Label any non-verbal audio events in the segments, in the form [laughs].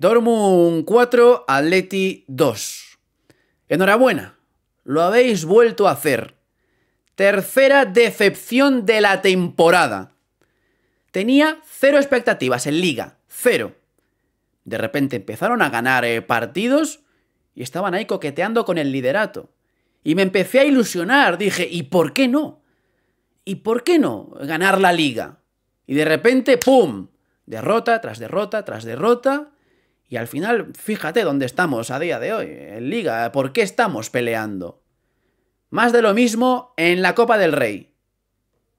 Dortmund 4, Atleti 2. Enhorabuena, lo habéis vuelto a hacer. Tercera decepción de la temporada. Tenía cero expectativas en liga, cero. De repente empezaron a ganar eh, partidos y estaban ahí coqueteando con el liderato. Y me empecé a ilusionar, dije, ¿y por qué no? ¿Y por qué no ganar la liga? Y de repente, ¡pum! Derrota tras derrota tras derrota y al final, fíjate dónde estamos a día de hoy, en liga, ¿por qué estamos peleando? Más de lo mismo en la Copa del Rey.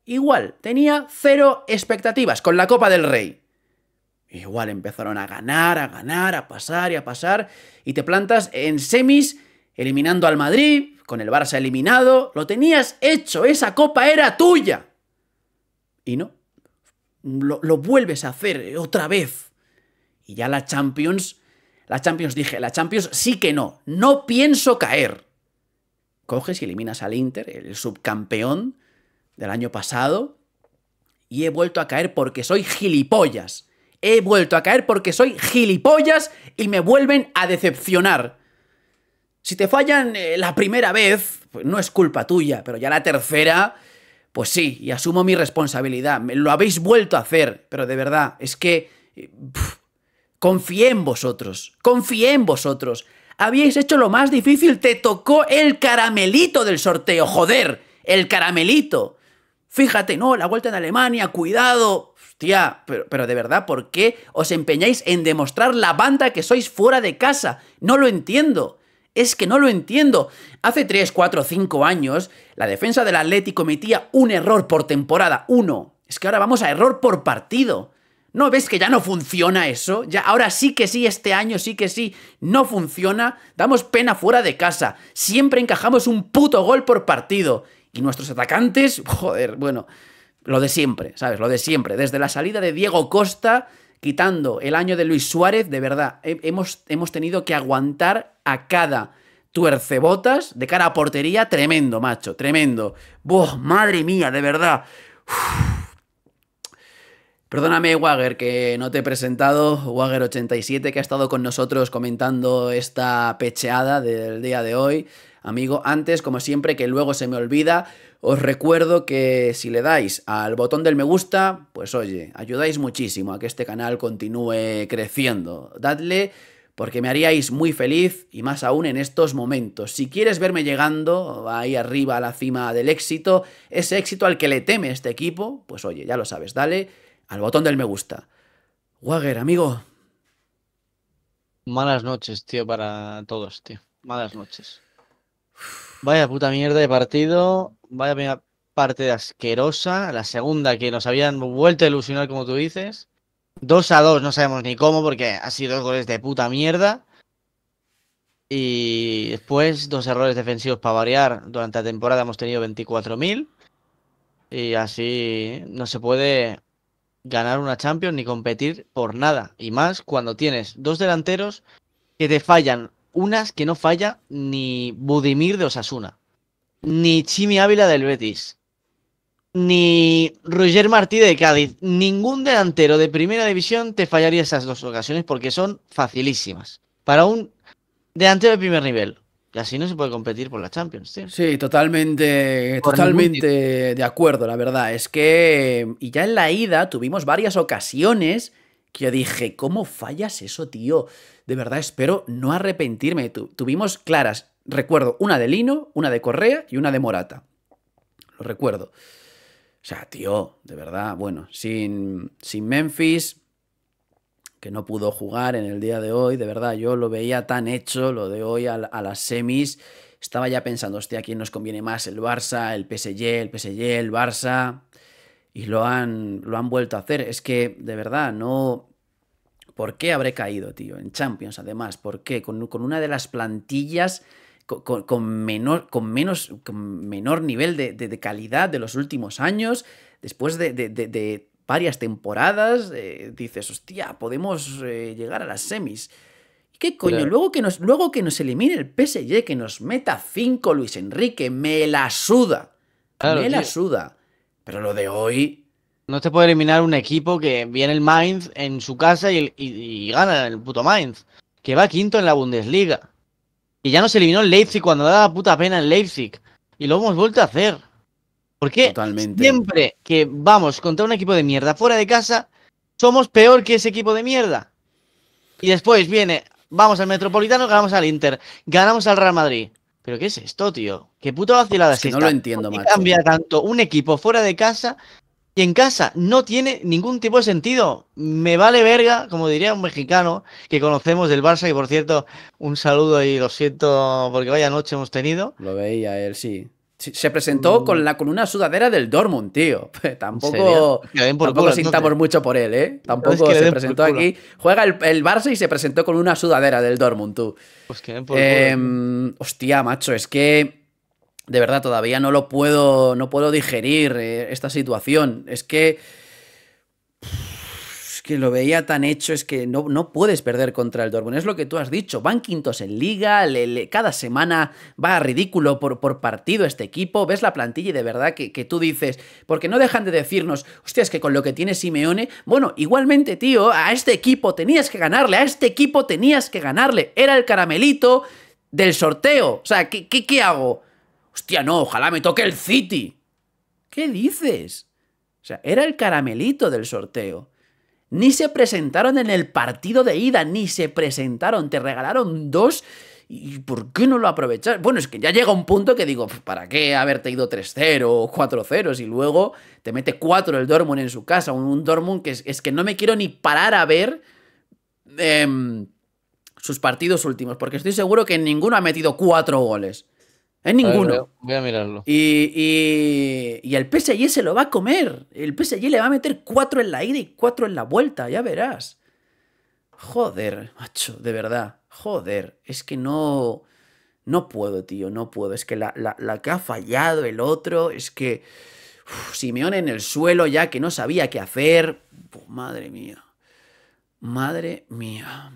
Igual, tenía cero expectativas con la Copa del Rey. Igual empezaron a ganar, a ganar, a pasar y a pasar, y te plantas en semis eliminando al Madrid, con el Barça eliminado, lo tenías hecho, esa copa era tuya. Y no, lo, vuelves a hacer otra vez. Y ya la Champions, la Champions dije, la Champions sí que no, no pienso caer. Coges y eliminas al Inter, el subcampeón del año pasado, y he vuelto a caer porque soy gilipollas. He vuelto a caer porque soy gilipollas y me vuelven a decepcionar. Si te fallan eh, la primera vez, pues no es culpa tuya, pero ya la tercera, pues sí, y asumo mi responsabilidad. Me lo habéis vuelto a hacer, pero de verdad, es que... Eh, Confié en vosotros, confié en vosotros. Habíais hecho lo más difícil, te tocó el caramelito del sorteo, joder, el caramelito. Fíjate, no, la vuelta en Alemania, cuidado. Hostia, pero, de verdad, ¿por qué os empeñáis en demostrar la banda que sois fuera de casa? No lo entiendo. Es que no lo entiendo. Hace 3, 4, 5 años, la defensa del Atlético cometía un error por temporada, uno. Es que ahora vamos a error por partido. ¿No ves que ya no funciona eso? Ya ahora sí que sí, este año sí que sí, no funciona. Damos pena fuera de casa. Siempre encajamos un puto gol por partido. Y nuestros atacantes, [laughs] joder, bueno, lo de siempre, ¿sabes? Lo de siempre. Desde la salida de Diego Costa, quitando el año de Luis Suárez, de verdad, hemos, hemos tenido que aguantar a cada tuercebotas de cara a portería. Tremendo, macho, tremendo. ¡Buah, madre mía, de verdad! Perdóname, Wagger, que no te he presentado. Wagger87, que ha estado con nosotros comentando esta pecheada del día de hoy. Amigo, antes, como siempre, que luego se me olvida, os recuerdo que si le dais al botón del me gusta, pues oye, ayudáis muchísimo a que este canal continúe creciendo. Dadle porque me haríais muy feliz y más aún en estos momentos. Si quieres verme llegando ahí arriba a la cima del éxito, ese éxito al que le teme este equipo, pues oye, ya lo sabes, dale al botón del me gusta. Wagger, amigo. Malas noches, tío, para todos, tío. Malas noches. Vaya puta mierda de partido. Vaya primera parte asquerosa. La segunda que nos habían vuelto a ilusionar, como tú dices. Dos a dos, no sabemos ni cómo, porque ha sido dos goles de puta mierda. Y después, dos errores defensivos para variar. Durante la temporada hemos tenido 24.000. Y así no se puede ganar una Champions ni competir por nada. Y más cuando tienes dos delanteros que te fallan unas que no falla ni Budimir de Osasuna, ni Chimi Ávila del Betis, ni Roger Martí de Cádiz. Ningún delantero de primera división te fallaría esas dos ocasiones porque son facilísimas. Para un delantero de primer nivel, y así no se puede competir por la Champions, tío. Sí, totalmente, totalmente de acuerdo, la verdad. Es que. Y ya en la ida tuvimos varias ocasiones que yo dije, ¿cómo fallas eso, tío? De verdad, espero no arrepentirme. tuvimos claras, recuerdo, una de Lino, una de Correa y una de Morata. Lo recuerdo. O sea, tío, de verdad, bueno, sin, sin Memphis, que no pudo jugar en el día de hoy. De verdad, yo lo veía tan hecho, lo de hoy a, las semis. Estaba ya pensando, hostia, ¿a quién nos conviene más? ¿El Barça, el PSG, el PSG, el Barça? Y lo han, lo han vuelto a hacer. Es que, de verdad, no... ¿Por qué habré caído, tío? En Champions, además. ¿Por qué? Con, una de las plantillas con, menor, con, menos, menor nivel de, calidad de los últimos años, después de varias temporadas, eh, dices, hostia, podemos eh, llegar a las semis. qué coño? Luego, que nos, luego que nos elimine el PSG, que nos meta 5 Luis Enrique, me la suda. me la suda. Pero lo de hoy... No te puede eliminar un equipo que viene el Mainz en su casa y, gana el puto Mainz. Que va quinto en la Bundesliga. Y ya nos eliminó el Leipzig cuando daba puta pena el Leipzig. Y lo hemos vuelto a hacer. Porque siempre que vamos contra un equipo de mierda fuera de casa, somos peor que ese equipo de mierda. Y después viene, vamos al Metropolitano, ganamos al Inter, ganamos al Real Madrid. ¿Pero qué es esto, tío? ¿Qué puta vacilada es, que No lo entiendo, ¿Por qué cambia tanto un equipo fuera de casa y en casa no tiene ningún tipo de sentido. Me vale verga, como diría un mexicano que conocemos del Barça, y por cierto, un saludo y lo siento porque vaya noche hemos tenido. Lo veía él, sí. Se presentó mm. con, la, con una sudadera del Dortmund, tío. [laughs] Tampoco, tampoco sintamos mucho por él, ¿eh? Tampoco se presentó aquí. Juega el, Barça y se presentó con una sudadera del Dortmund, tú. Pues em, Hostia, macho, es que de verdad todavía no lo puedo, no puedo digerir eh, esta situación. Es que que lo veía tan hecho, es que no, no puedes perder contra el Dortmund. Es lo que tú has dicho, van quintos en liga, cada semana va ridículo por, por, partido este equipo, ves la plantilla y de verdad que, tú dices, porque no dejan de decirnos, hostia, es que con lo que tiene Simeone, bueno, igualmente, tío, a este equipo tenías que ganarle, a este equipo tenías que ganarle, era el caramelito del sorteo, o sea, ¿qué, qué, qué hago? Hostia, no, ojalá me toque el City. ¿Qué dices? O sea, era el caramelito del sorteo. Ni se presentaron en el partido de ida, ni se presentaron. Te regalaron dos. ¿Y por qué no lo aprovechas? Bueno, es que ya llega un punto que digo, ¿para qué haberte ido 3-0 o 4-0 Y luego te mete cuatro el Dortmund en su casa? Un, Dortmund que es, que no me quiero ni parar a ver em, sus partidos últimos, porque estoy seguro que ninguno ha metido cuatro goles. Es ninguno. voy a mirarlo. Y, y, y el PSG se lo va a comer. El PSG le va a meter cuatro en la ida y cuatro en la vuelta, ya verás. Joder, macho, de verdad. Joder, es que no. No puedo, tío, no puedo. Es que la, la, la que ha fallado el otro, es que. Simeón en el suelo ya que no sabía qué hacer. madre mía. Madre mía.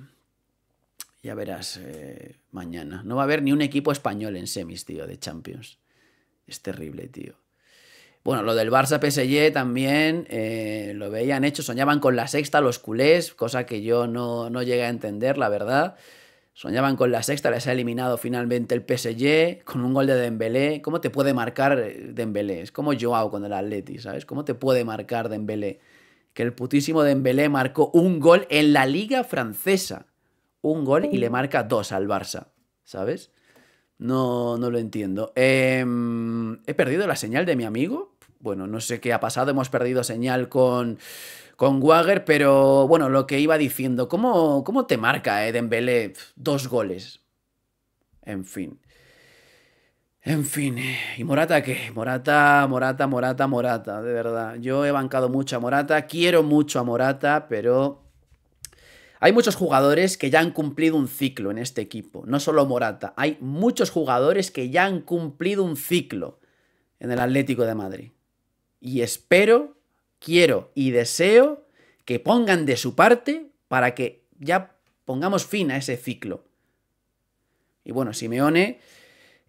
Ya verás eh, mañana. No va a haber ni un equipo español en semis, tío, de Champions. Es terrible, tío. Bueno, lo del Barça PSG también eh, lo veían hecho, soñaban con la sexta los culés, cosa que yo no, no llegué a entender, la verdad. Soñaban con la sexta, les ha eliminado finalmente el PSG con un gol de Dembélé. ¿Cómo te puede marcar eh, Dembélé? Es como Joao con el Atleti, ¿sabes? ¿Cómo te puede marcar Dembélé? Que el putísimo Dembélé marcó un gol en la liga francesa un gol y le marca dos al Barça, ¿sabes? No, no lo entiendo. Em, ¿He perdido la señal de mi amigo? Bueno, no sé qué ha pasado, hemos perdido señal con, con Wager, pero bueno, lo que iba diciendo, ¿cómo, cómo te marca eh, Dembélé dos goles? En fin. En fin, eh, ¿y Morata qué? Morata, Morata, Morata, Morata, de verdad. Yo he bancado mucho a Morata, quiero mucho a Morata, pero hay muchos jugadores que ya han cumplido un ciclo en este equipo, no solo Morata, hay muchos jugadores que ya han cumplido un ciclo en el Atlético de Madrid. Y espero, quiero y deseo que pongan de su parte para que ya pongamos fin a ese ciclo. Y bueno, Simeone,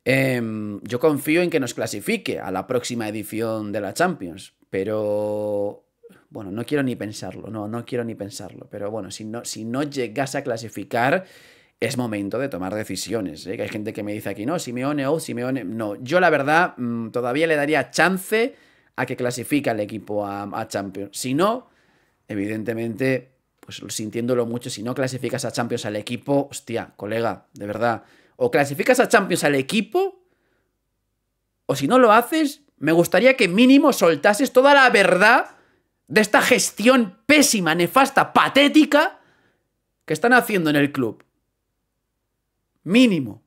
em, yo confío en que nos clasifique a la próxima edición de la Champions, pero bueno, no quiero ni pensarlo, no, no quiero ni pensarlo, pero bueno, si no, si no llegas a clasificar, es momento de tomar decisiones. ¿eh? Que hay gente que me dice aquí, no, Simeone, oh, Simeone, no. Yo la verdad mm, todavía le daría chance a que clasifique el equipo a, a, Champions. Si no, evidentemente, pues sintiéndolo mucho, si no clasificas a Champions al equipo, hostia, colega, de verdad, o clasificas a Champions al equipo, o si no lo haces, me gustaría que mínimo soltases toda la verdad de esta gestión pésima, nefasta, patética que están haciendo en el club. Mínimo.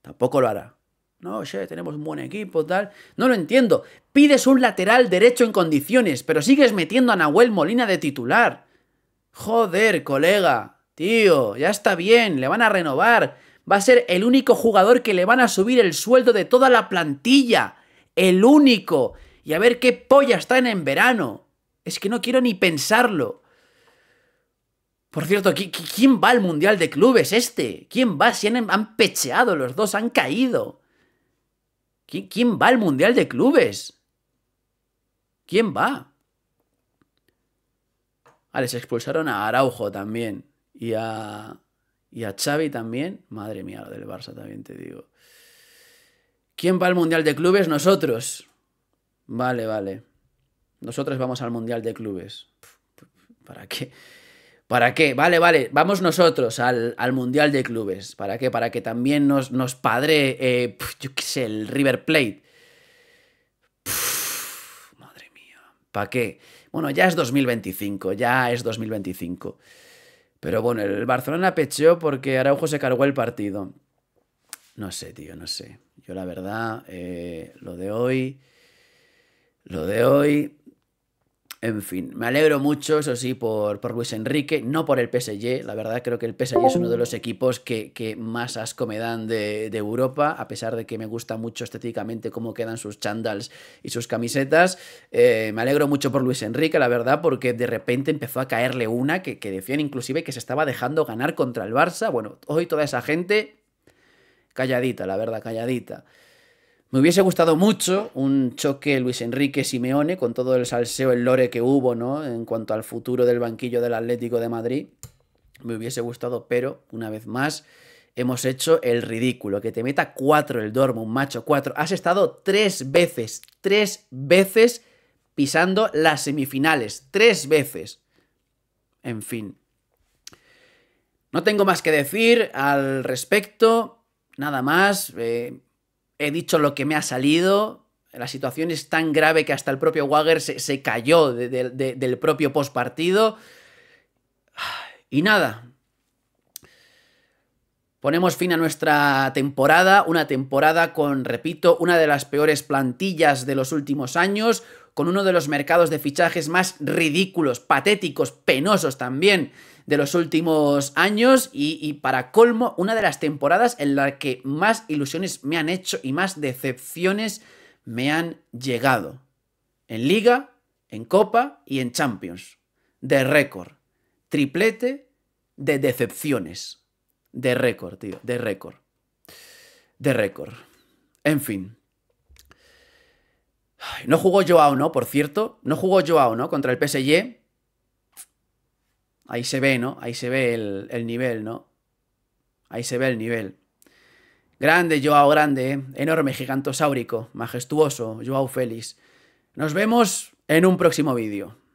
Tampoco lo hará. No, che, tenemos un buen equipo, tal. No lo entiendo. Pides un lateral derecho en condiciones, pero sigues metiendo a Nahuel Molina de titular. Joder, colega. Tío, ya está bien, le van a renovar. Va a ser el único jugador que le van a subir el sueldo de toda la plantilla. El único y a ver qué polla están en verano. Es que no quiero ni pensarlo. Por cierto, ¿quién va al Mundial de Clubes este? ¿Quién va? Si han, pecheado los dos, han caído. ¿Quién va al Mundial de Clubes? ¿Quién va? Ah, les expulsaron a Araujo también. Y a. Y a Xavi también. Madre mía, del Barça también te digo. ¿Quién va al Mundial de Clubes? Nosotros. Vale, vale. Nosotros vamos al Mundial de Clubes. ¿Para qué? ¿Para qué? Vale, vale, vamos nosotros al, Mundial de Clubes. ¿Para qué? Para que también nos, padre, eh, yo qué sé, el River Plate. madre mía. ¿Para qué? Bueno, ya es 2025, ya es 2025. Pero bueno, el Barcelona pecheó porque Araujo se cargó el partido. No sé, tío, no sé. Yo la verdad, eh, lo de hoy lo de hoy. En fin, me alegro mucho, eso sí, por, por, Luis Enrique, no por el PSG. La verdad, creo que el PSG es uno de los equipos que, más asco me dan de, Europa, a pesar de que me gusta mucho estéticamente cómo quedan sus chandals y sus camisetas. Eh, me alegro mucho por Luis Enrique, la verdad, porque de repente empezó a caerle una que, que decían inclusive que se estaba dejando ganar contra el Barça. Bueno, hoy toda esa gente calladita, la verdad, calladita. Me hubiese gustado mucho un choque Luis Enrique Simeone con todo el salseo, el lore que hubo, ¿no? En cuanto al futuro del banquillo del Atlético de Madrid. Me hubiese gustado, pero una vez más hemos hecho el ridículo. Que te meta cuatro el un macho, cuatro. Has estado tres veces, tres veces pisando las semifinales. Tres veces. En fin. No tengo más que decir al respecto. Nada más. Eh, he dicho lo que me ha salido. La situación es tan grave que hasta el propio Wagner se, cayó del propio postpartido. Y nada. Ponemos fin a nuestra temporada, una temporada con, repito, una de las peores plantillas de los últimos años, con uno de los mercados de fichajes más ridículos, patéticos, penosos también de los últimos años y, para colmo una de las temporadas en la que más ilusiones me han hecho y más decepciones me han llegado. En liga, en copa y en champions. De récord. Triplete de decepciones. De récord, tío. De récord. De récord. En fin no jugó Joao, ¿no? Por cierto, no jugó Joao, ¿no? Contra el PSG. Ahí se ve, ¿no? Ahí se ve el, nivel, ¿no? Ahí se ve el nivel. Grande, Joao, grande, ¿eh? enorme, gigantosáurico, majestuoso, Joao Félix. Nos vemos en un próximo vídeo.